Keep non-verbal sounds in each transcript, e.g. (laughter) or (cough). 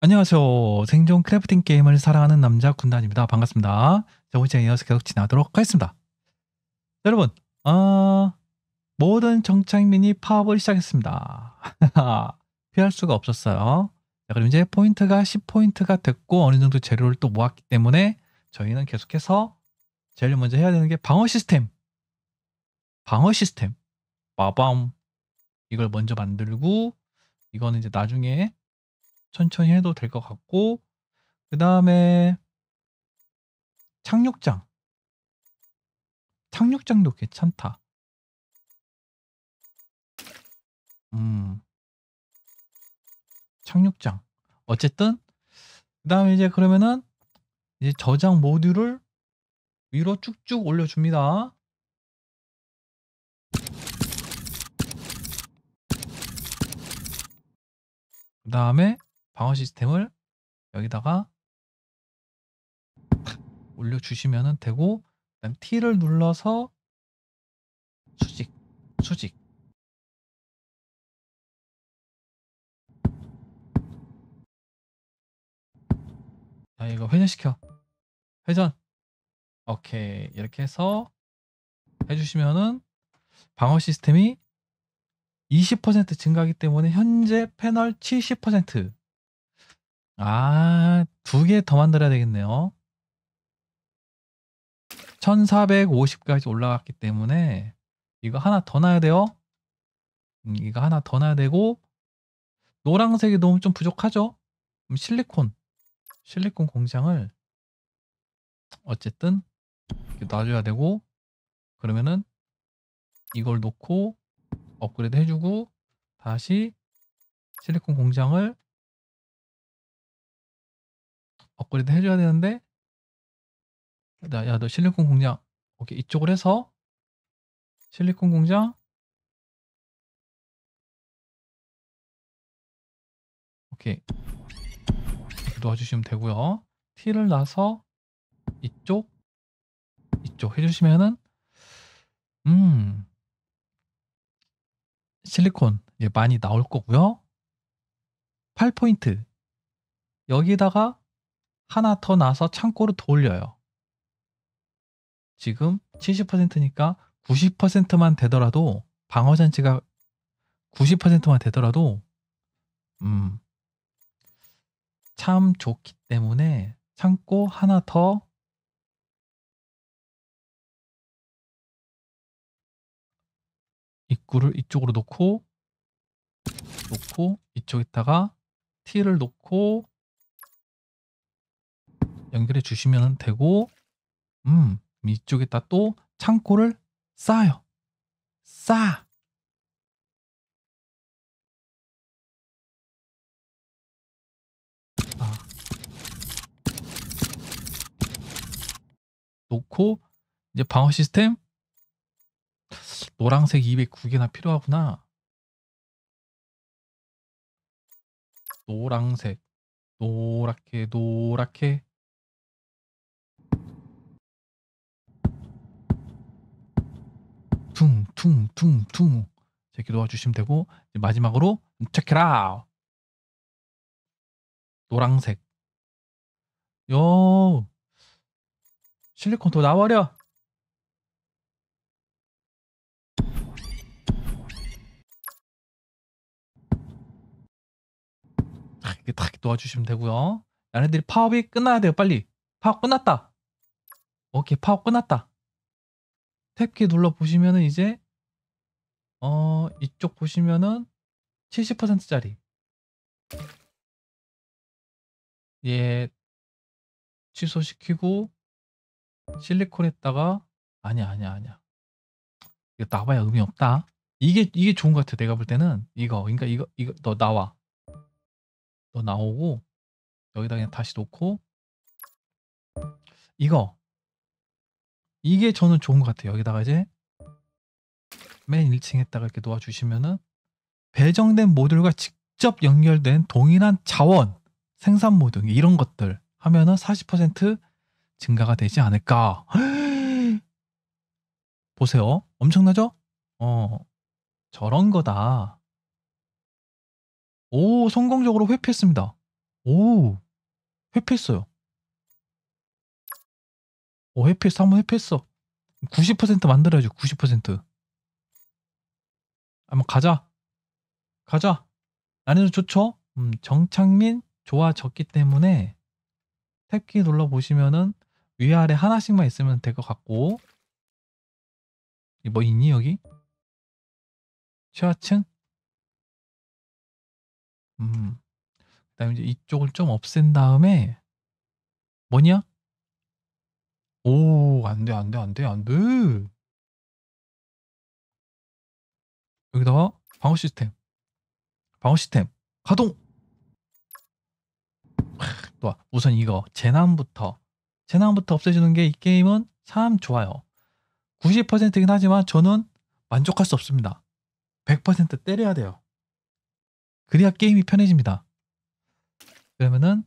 안녕하세요. 생존 크래프팅 게임을 사랑하는 남자 군단입니다. 반갑습니다. 저번주에 이어서 계속 지나도록 하겠습니다. 여러분, 어, 모든 정착민이 파업을 시작했습니다. (laughs) 피할 수가 없었어요. 자, 그럼 이제 포인트가 10포인트가 됐고 어느 정도 재료를 또 모았기 때문에 저희는 계속해서 제일 먼저 해야 되는 게 방어 시스템. 방어 시스템. 마밤. 이걸 먼저 만들고 이거는 이제 나중에 천천히 해도 될 것 같고 그 다음에 착륙장 착륙장도 괜찮다 음 착륙장 어쨌든 그 다음에 이제 그러면은 이제 저장 모듈을 위로 쭉쭉 올려줍니다 그 다음에 방어 시스템을 여기다가 올려주시면 되고 그다음 T를 눌러서 수직 수직 자 이거 회전시켜 회전 오케이 이렇게 해서 해주시면은 방어 시스템이 20% 증가하기 때문에 현재 패널 70% 아, 두 개 더 만들어야 되겠네요. 1450까지 올라갔기 때문에 이거 하나 더 놔야 돼요. 음, 이거 하나 더 놔야 되고 노란색이 너무 좀 부족하죠? 그럼 실리콘, 실리콘 공장을 어쨌든 놔줘야 되고 그러면은 이걸 놓고 업그레이드 해주고 다시 실리콘 공장을 업그레이드 해줘야 되는데 야 너 실리콘 공장 오케이 이쪽으로 해서 실리콘 공장 오케이 이렇게 주시면 되고요 T를 놔서 이쪽 이쪽 해주시면은 음 실리콘 예, 많이 나올 거고요 8포인트 여기다가 에 하나 더 나서 창고로 더 올려요. 지금 70%니까 90%만 되더라도 방어 장치가 90%만 되더라도 음, 참 좋기 때문에 창고 하나 더 입구를 이쪽으로 놓고 놓고 이쪽에다가 T를 놓고 연결해 주시면 되고 음 이쪽에다 또 창고를 쌓아요. 쌓아. 아. 놓고 이제 방어 시스템 노란색 209개나 필요하구나 노란색 노랗게 노랗게 퉁퉁퉁 이렇게 놓아주시면 되고 마지막으로 체크라 노랑색 요 실리콘 더 나와려 탁 이렇게 딱 놓아주시면 되고요 얘네들이 파업이 끝나야 돼요 빨리 파업 끝났다 오케이 파업 끝났다 탭키 눌러보시면은 이제 어, 이쪽 보시면은 70%짜리. 얘 예, 취소시키고 실리콘에다가 아니야, 아니야, 아니야. 이거 나와야 의미 없다. 이게 이게 좋은 것 같아. 내가 볼 때는 이거. 그러니까 이거 이거 너 나와. 너 나오고 여기다 그냥 다시 놓고 이거 이게 저는 좋은 것 같아요. 여기다가 이제 맨 1층에다가 이렇게 놓아주시면은 배정된 모듈과 직접 연결된 동일한 자원, 생산모 등 이런 것들 하면은 40% 증가가 되지 않을까. (gasps) 보세요. 엄청나죠? 어, 저런 거다. 오, 성공적으로 회피했습니다. 오, 회피했어요. 오, 회피했어. 한번 회피했어. 90% 만들어야죠, 90%. 한번 가자. 가자. 나도 좋죠. 음, 정창민 좋아졌기 때문에 탭키 눌러보시면은 위아래 하나씩만 있으면 될 것 같고 뭐 있니 여기? 최하층? 음. 그 다음에 이제 이쪽을 좀 없앤 다음에 뭐냐? 오, 안 돼, 안 돼, 안 돼, 안 돼. 여기다가 방어 시스템 방어 시스템 가동 또 우선 이거 재난부터 재난부터 없애주는 게 이 게임은 참 좋아요 90%이긴 하지만 저는 만족할 수 없습니다 100% 때려야 돼요 그래야 게임이 편해집니다 그러면은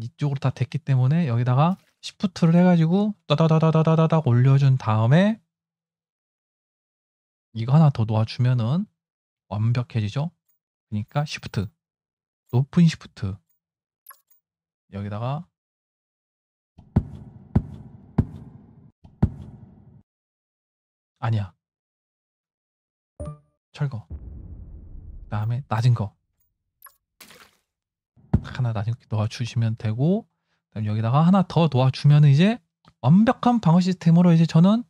이쪽으로 다 됐기 때문에 여기다가 시프트를 해가지고 따다다다다다닥 올려준 다음에 이거 하나 더 놓아주면은 완벽해지죠? 그러니까 시프트 높은 시프트 여기다가 아니야 철거 그 다음에 낮은 거 하나 낮은 거 놓아주시면 되고 그다음 여기다가 하나 더 놓아주면 이제 완벽한 방어 시스템으로 이제 저는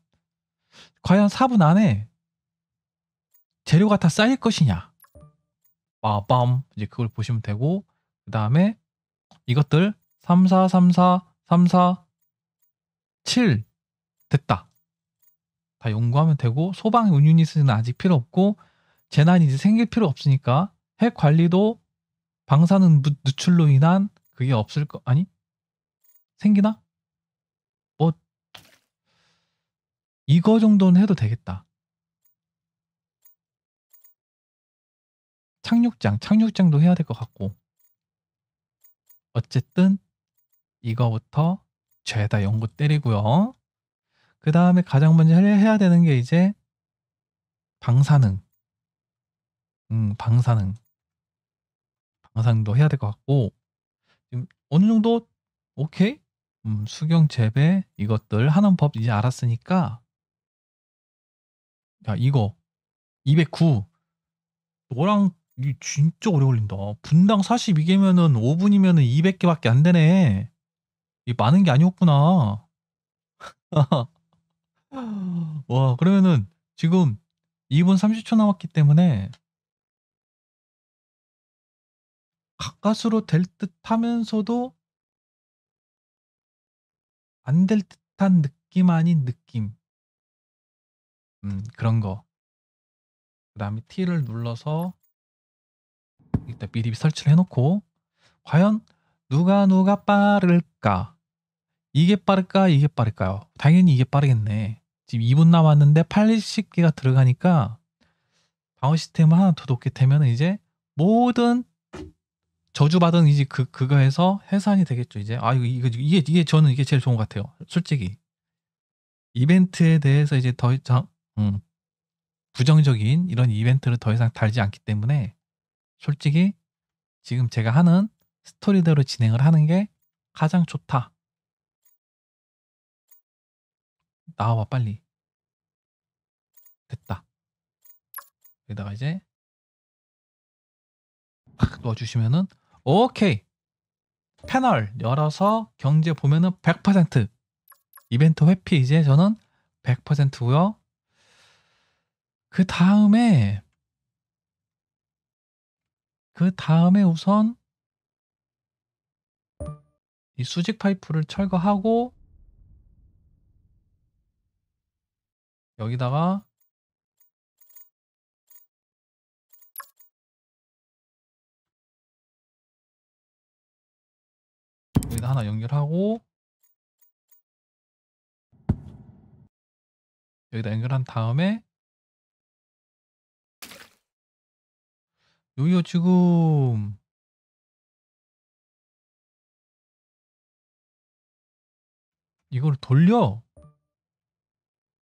과연 4분 안에 재료가 다 쌓일 것이냐. 빠밤 이제 그걸 보시면 되고 그 다음에 이것들 3434 34 7 됐다. 다 연구하면 되고 소방 운유닛은 아직 필요 없고 재난이 이제 생길 필요 없으니까 핵 관리도 방사능 누출로 인한 그게 없을 거 아니 생기나? 뭐 이거 정도는 해도 되겠다. 착륙장, 착륙장도 해야 될 것 같고 어쨌든 이거부터 죄다 연고 때리고요. 그 다음에 가장 먼저 해야 되는 게 이제 방사능. 음, 방사능. 방사능도 해야 될 것 같고 지금 어느 정도 오케이? 음, 수경 재배 이것들 하는 법 이제 알았으니까 야 이거 209노랑 이게 진짜 오래 걸린다. 분당 42개면은 5분이면은 200개밖에 안 되네. 이게 많은 게 아니었구나. (laughs) 와, 그러면은 지금 2분 30초 남았기 때문에 가까스로 될 듯 하면서도 안 될 듯한 느낌 아닌 느낌. 음, 그런 거. 그 다음에 T를 눌러서 일단 미리 설치를 해놓고 과연 누가 누가 빠를까? 이게 빠를까? 이게 빠를까요? 당연히 이게 빠르겠네. 지금 2분 남았는데 80개가 들어가니까 방어 시스템을 하나 더놓게 되면 이제 모든 저주받은 이제 그 그거에서 해산이 되겠죠 이제 아 이거 이거 이게 이게 저는 이게 제일 좋은 것 같아요 솔직히 이벤트에 대해서 이제 더 이상 음, 부정적인 이런 이벤트를 더 이상 달지 않기 때문에 솔직히 지금 제가 하는 스토리대로 진행을 하는 게 가장 좋다. 나와 빨리. 됐다. 여기다가 이제 탁 넣어주시면은 오케이 패널 열어서 경제 보면은 100% 이벤트 회피 이제 저는 100%고요. 그 다음에 그 다음에 우선 이 수직 파이프를 철거하고 여기다가 여기다 하나 연결하고 여기다 연결한 다음에 저희요 지금 이걸 돌려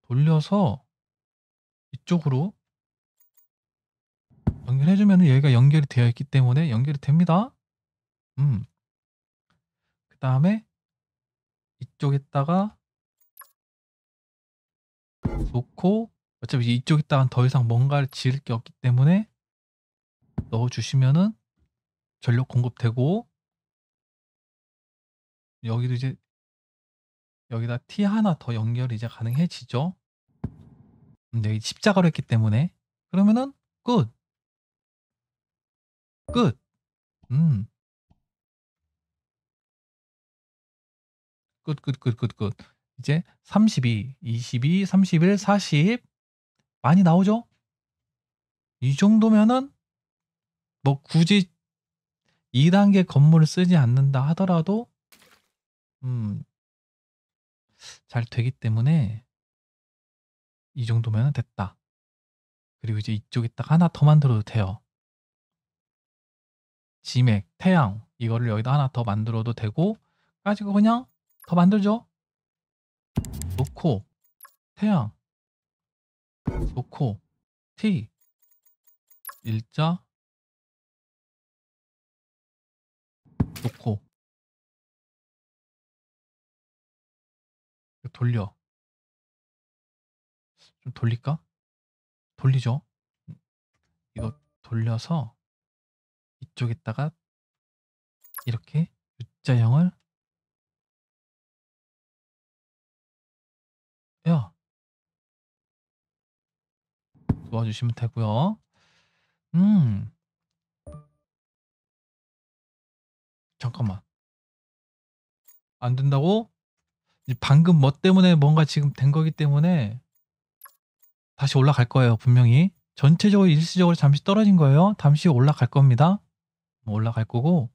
돌려서 이쪽으로 연결해주면 여기가 연결이 되어 있기 때문에 연결이 됩니다 음. 그 다음에 이쪽에다가 놓고 어차피 이쪽에다가 더 이상 뭔가를 지을 게 없기 때문에 넣어주시면은 전력 공급되고 여기도 이제 여기다 T 하나 더 연결이 이제 가능해지죠. 근데 여기 십자가로 했기 때문에 그러면은 끝. 끝. 음. 끝, 끝, 끝, 끝, 끝. 이제 32, 22, 31, 40 많이 나오죠? 이 정도면은 뭐 굳이 2단계 건물을 쓰지 않는다 하더라도 음, 잘 되기 때문에 이 정도면 됐다. 그리고 이제 이쪽에 딱 하나 더 만들어도 돼요. 지맥, 태양 이거를 여기다 하나 더 만들어도 되고 가지고 그냥 더 만들죠. 놓고 태양 놓고 T 일자 놓고 돌려 좀 돌릴까? 돌리죠 이거 돌려서 이쪽에다가 이렇게 U자형을 야 도와주시면 되고요 음 잠깐만 안 된다고? 방금 뭐 때문에 뭔가 지금 된 거기 때문에 다시 올라갈 거예요 분명히 전체적으로 일시적으로 잠시 떨어진 거예요 잠시 올라갈 겁니다 뭐 올라갈 거고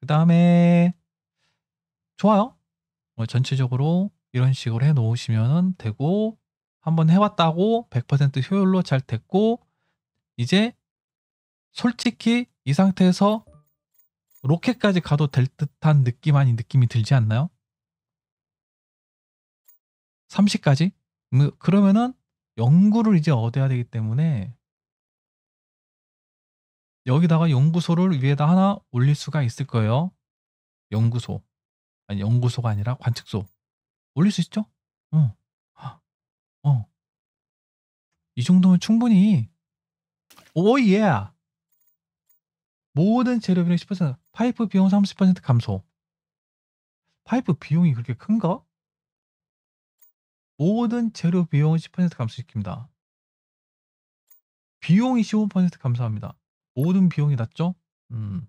그 다음에 좋아요 뭐 전체적으로 이런 식으로 해 놓으시면 되고 한번 해왔다고 100% 효율로 잘 됐고 이제 솔직히 이 상태에서 로켓까지 가도 될 듯한 느낌 아닌 느낌이 들지 않나요? 30까지? 음, 그러면은 연구를 이제 얻어야 되기 때문에 여기다가 연구소를 위에다 하나 올릴 수가 있을 거예요. 연구소. 아니, 연구소가 아니라 관측소. 올릴 수 있죠? 어. 어. 이 정도면 충분히 오예. Oh yeah. 모든 재료비는 10%, 파이프 비용 30% 감소. 파이프 비용이 그렇게 큰가? 모든 재료 비용을 10% 감소시킵니다. 비용이 15% 감소합니다. 모든 비용이 낮죠? 음.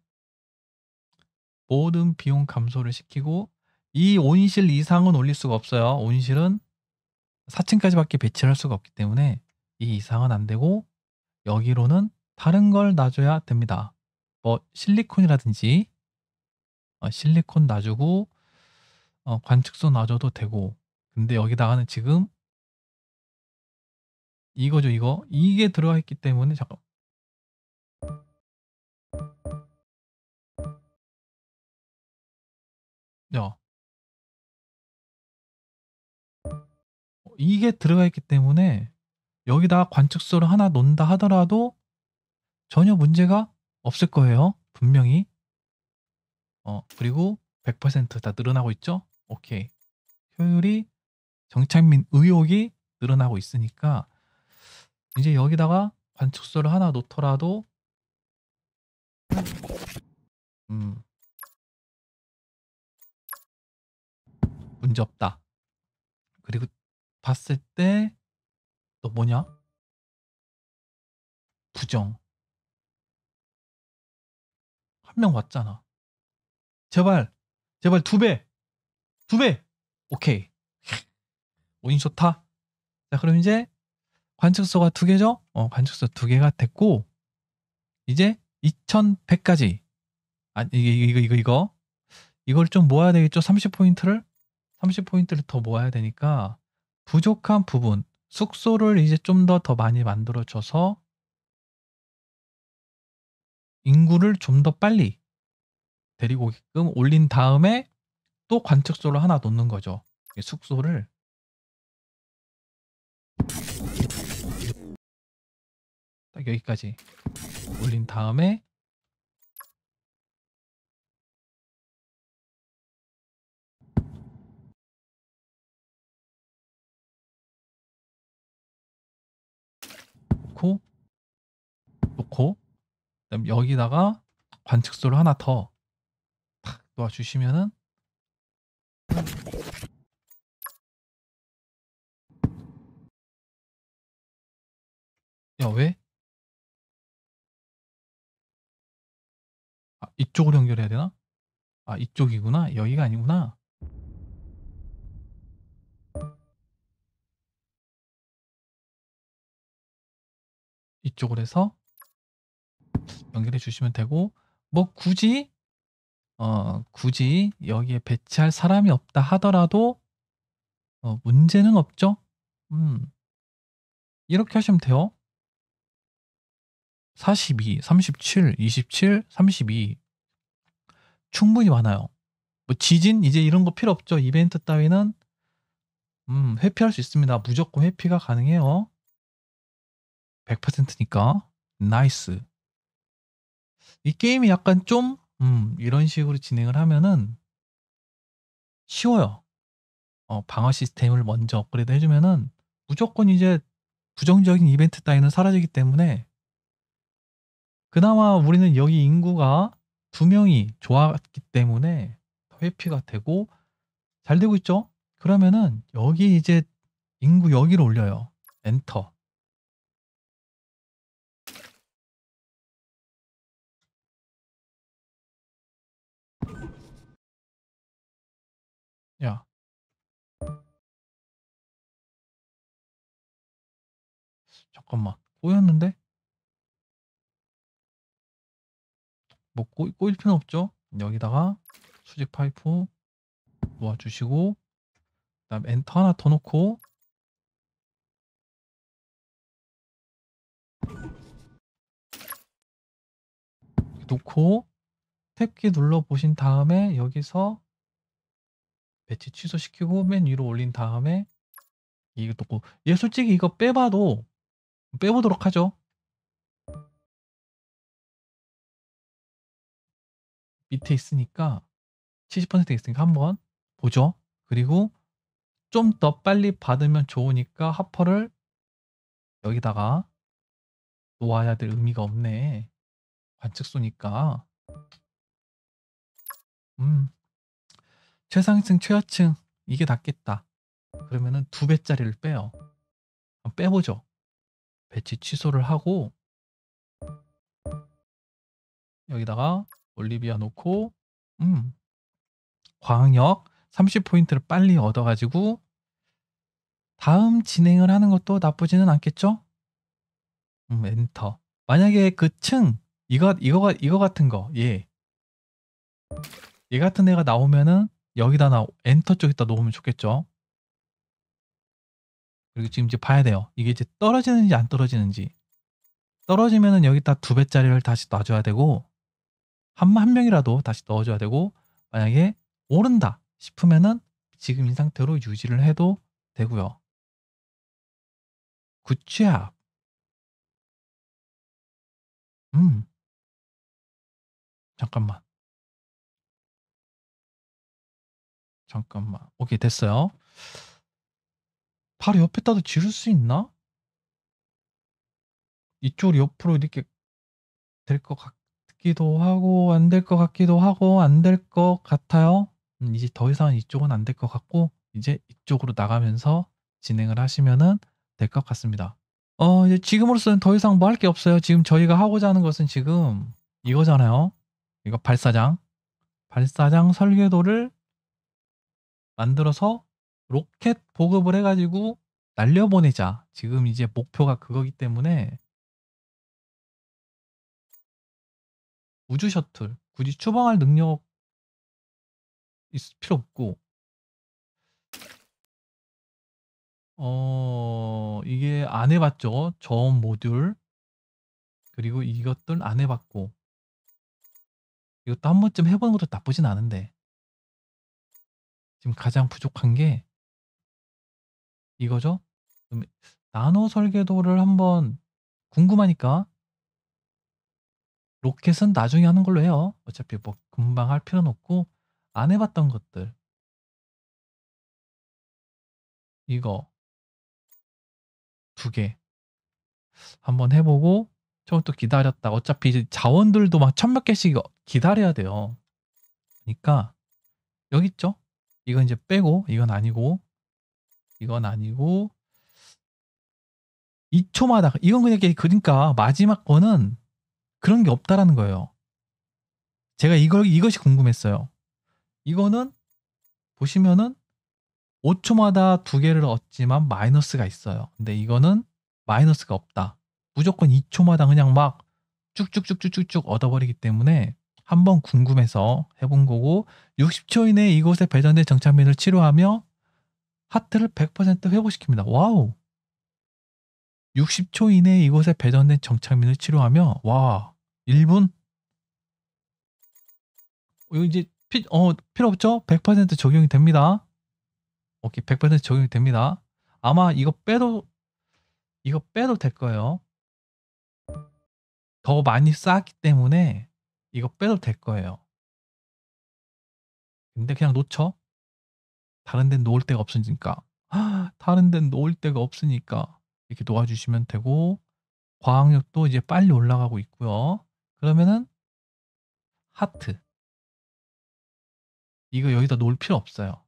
모든 비용 감소를 시키고 이 온실 이상은 올릴 수가 없어요. 온실은 4층까지밖에 배치를 할 수가 없기 때문에 이 이상은 안 되고 여기로는 다른 걸 놔줘야 됩니다. 뭐 실리콘이라든지 어, 실리콘 놔주고 어, 관측소 놔줘도 되고 근데 여기다가는 지금 이거죠 이거 이게 들어가 있기 때문에 잠깐 야 어, 이게 들어가 있기 때문에 여기다 관측소를 하나 놓는다 하더라도 전혀 문제가 없을 거예요. 분명히. 어, 그리고 100%다 늘어나고 있죠? 오케이. 효율이 정착 및 의욕이 늘어나고 있으니까 이제 여기다가 관측소를 하나 놓더라도 음 문제 없다. 그리고 봤을 때너 뭐냐? 부정. 명 왔잖아. 제발, 제발 두 배, 두 배. 오케이. 오인 좋다. 자, 그럼 이제 관측소가 두 개죠? 어, 관측소 두 개가 됐고 이제 2,100까지. 아, 이게 이거 이거 이거 이걸 좀 모아야 되겠죠? 30포인트를 30포인트를 더 모아야 되니까 부족한 부분 숙소를 이제 좀 더더 더 많이 만들어줘서 인구를 좀 더 빨리 데리고 오게끔 올린 다음에 또 관측소를 하나 놓는 거죠. 숙소를 딱 여기까지 올린 다음에 놓고 놓고 그다음 여기다가 관측소를 하나 더 탁 놓아주시면은 야 왜? 아, 이쪽으로 연결해야 되나? 아 이쪽이구나 여기가 아니구나 이쪽으로 해서 연결해 주시면 되고 뭐 굳이 어 굳이 여기에 배치할 사람이 없다 하더라도 어, 문제는 없죠. 음. 이렇게 하시면 돼요. 42, 37, 27, 32 충분히 많아요. 뭐 지진 이제 이런 거 필요 없죠. 이벤트 따위는 음, 회피할 수 있습니다. 무조건 회피가 가능해요. 100%니까. 나이스. 이 게임이 약간 좀 음, 이런 식으로 진행을 하면은 쉬워요. 어, 방어 시스템을 먼저 업그레이드 해주면은 무조건 이제 부정적인 이벤트 따위는 사라지기 때문에 그나마 우리는 여기 인구가 두 명이 좋았기 때문에 회피가 되고 잘 되고 있죠? 그러면은 여기 이제 인구 여기로 올려요. 엔터. 야. 잠깐만. 꼬였는데? 뭐 꼬, 꼬일 필요 없죠. 여기다가 수직 파이프 놓아주시고 그 다음 엔터 하나 더 놓고 놓고 탭키 눌러 보신 다음에 여기서 배치 취소시키고 맨 위로 올린 다음에 이것도고얘 솔직히 이거 빼봐도 빼보도록 하죠 밑에 있으니까 70% 있으니까 한번 보죠 그리고 좀 더 빨리 받으면 좋으니까 하퍼를 여기다가 놓아야 될 의미가 없네 관측소니까 음 최상층, 최하층 이게 낫겠다. 그러면은 두 배짜리를 빼요. 빼보죠. 배치 취소를 하고 여기다가 올리비아 놓고 음 광역 30포인트를 빨리 얻어가지고 다음 진행을 하는 것도 나쁘지는 않겠죠? 음, 엔터. 만약에 그 층, 이거, 이거, 이거 같은 거, 예. 얘 같은 애가 나오면은 여기다 나 엔터 쪽에다 놓으면 좋겠죠. 그리고 지금 이제 봐야 돼요. 이게 이제 떨어지는지 안 떨어지는지. 떨어지면은 여기다 두 배짜리를 다시 놔줘야 되고 한, 한 명이라도 다시 넣어줘야 되고 만약에 오른다 싶으면은 지금 이 상태로 유지를 해도 되고요. 굿야 음. 잠깐만. 잠깐만. 오케이, 됐어요. 바로 옆에다도 지를 수 있나? 이쪽 옆으로 이렇게 될 것 같기도 하고, 안 될 것 같기도 하고, 안 될 것 같아요. 음, 이제 더 이상 이쪽은 안 될 것 같고, 이제 이쪽으로 나가면서 진행을 하시면은 될 것 같습니다. 어, 이제 지금으로서는 더 이상 뭐 할 게 없어요. 지금 저희가 하고자 하는 것은 지금 이거잖아요. 이거 발사장. 발사장 설계도를 만들어서 로켓 보급을 해가지고 날려보내자. 지금 이제 목표가 그거기 때문에 우주 셔틀 굳이 추방할 능력 있을 필요 없고 어 이게 안 해봤죠 저음 모듈 그리고 이것들 안 해봤고 이것도 한 번쯤 해보는 것도 나쁘진 않은데 지금 가장 부족한 게 이거죠. 나노 설계도를 한번 궁금하니까 로켓은 나중에 하는 걸로 해요. 어차피 뭐 금방 할 필요는 없고 안 해봤던 것들 이거 두 개 한번 해보고 처음 또 기다렸다. 어차피 이제 자원들도 막 천몇 개씩 기다려야 돼요. 그러니까 여기 있죠. 이건 이제 빼고 이건 아니고 이건 아니고 2초마다 이건 그냥 그러니까 마지막 거는 그런 게 없다라는 거예요. 제가 이걸 이것이 궁금했어요. 이거는 보시면은 5초마다 두 개를 얻지만 마이너스가 있어요. 근데 이거는 마이너스가 없다. 무조건 2초마다 그냥 막 쭉쭉쭉쭉쭉쭉 얻어버리기 때문에 한번 궁금해서 해본 거고 60초 이내에 이곳에 배전된 정착민을 치료하며 하트를 100% 회복시킵니다. 와우! 60초 이내에 이곳에 배전된 정착민을 치료하며 와 1분? 이거 이제 피, 어, 필요 없죠? 100% 적용이 됩니다. 오케이 100% 적용이 됩니다. 아마 이거 빼도 이거 빼도 될 거예요. 더 많이 쌓았기 때문에 이거 빼도 될 거예요. 근데 그냥 놓쳐. 다른 데 놓을 데가 없으니까. 아, 다른 데 놓을 데가 없으니까 이렇게 놓아주시면 되고 과학력도 이제 빨리 올라가고 있고요. 그러면은 하트 이거 여기다 놓을 필요 없어요.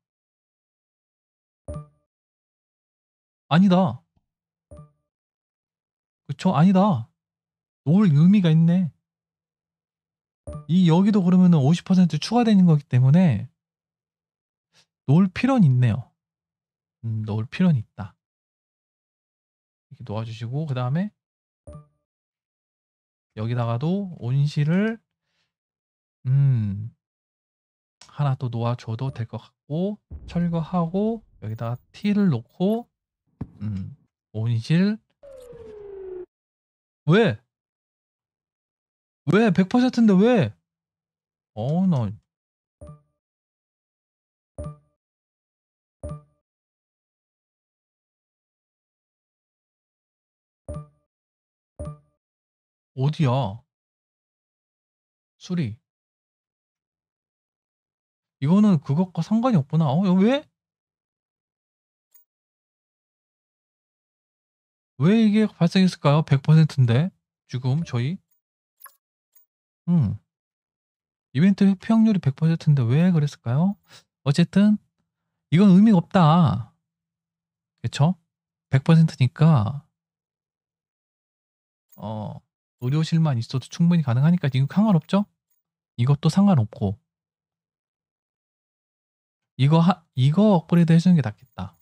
아니다. 그쵸? 아니다. 놓을 의미가 있네. 이 여기도 그러면 50% 추가되는 거기 때문에 놓을 필요는 있네요. 음, 넣을 필요는 있다. 이렇게 놓아주시고 그 다음에 여기다가도 온실을 음 하나 또 놓아줘도 될 것 같고 철거하고 여기다가 티를 놓고 음 온실 왜? 왜? 100%인데 왜? 어, 나. 어디야? 수리. 이거는 그것과 상관이 없구나. 어, 왜? 왜 이게 발생했을까요? 100%인데. 지금 저희 음. 이벤트 회피확률이 100%인데 왜 그랬을까요? 어쨌든 이건 의미가 없다. 그쵸? 100%니까 어, 의료실만 있어도 충분히 가능하니까 지금 상관없죠? 이것도 상관없고 이거 하, 이거 업그레이드 해주는 게 낫겠다.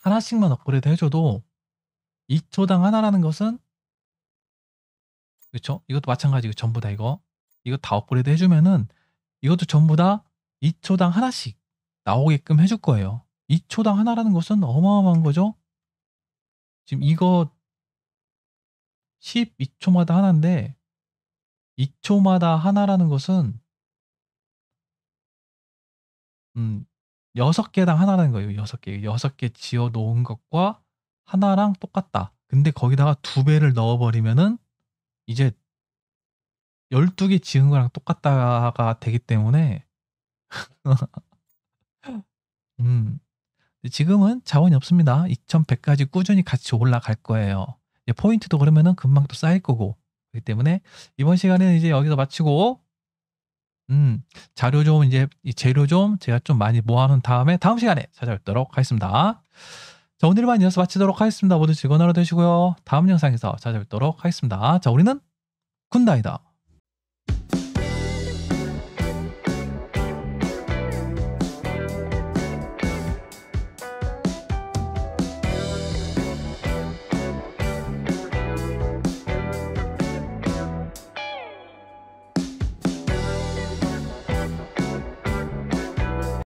하나씩만 업그레이드 해줘도 2초당 하나라는 것은 그렇죠? 이것도 마찬가지고 전부 다 이거 이거 다 업그레이드 해주면은 이것도 전부 다 2초당 하나씩 나오게끔 해줄 거예요. 2초당 하나라는 것은 어마어마한 거죠. 지금 이거 12초마다 하나인데 2초마다 하나라는 것은 음, 6개당 하나라는 거예요. 6개. 6개 지어 놓은 것과 하나랑 똑같다. 근데 거기다가 두 배를 넣어 버리면은 이제 12개 지은 거랑 똑같다가 되기 때문에 (laughs) 음. 지금은 자원이 없습니다. 2100까지 꾸준히 같이 올라갈 거예요. 포인트도 그러면은 금방 또 쌓일 거고 그렇기 때문에 이번 시간에는 이제 여기서 마치고 음, 자료 좀 이제 재료 좀 제가 좀 많이 모아놓은 다음에 다음 시간에 찾아뵙도록 하겠습니다. 자, 오늘만 이어서 마치도록 하겠습니다. 모두 즐거운 하루 되시고요. 다음 영상에서 찾아뵙도록 하겠습니다. 자, 우리는 군다이다.